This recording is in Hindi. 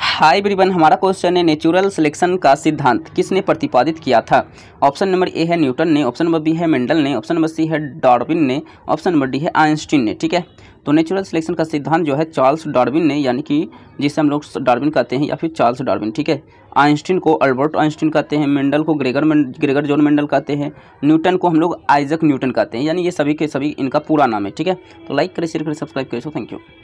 हाय ब्रिवन हमारा क्वेश्चन है नेचुरल सिलेक्शन का सिद्धांत किसने प्रतिपादित किया था ऑप्शन नंबर ए है न्यूटन ने ऑप्शन नंबर बी है मेंडल ने ऑप्शन नंबर सी है डार्विन ने ऑप्शन नंबर डी है आइंस्टीन ने ठीक है तो नेचुरल सिलेक्शन का सिद्धांत जो है चार्ल्स डार्विन ने यानी कि जिसे हम लोग डार्विन कहते हैं या फिर चार्ल्स डार्विन ठीक है आइंस्टीन को अल्बर्ट आइंस्टीन कहते हैं मेंडल को ग्रेगर ग्रेगर जॉन मेंडल कहते हैं न्यूटन को हम लोग आइजक न्यूटन कहते हैं यानी ये सभी के सभी इनका पूरा नाम है ठीक है तो लाइक करें शेयर करें सब्सक्राइब करें सो थैंक यू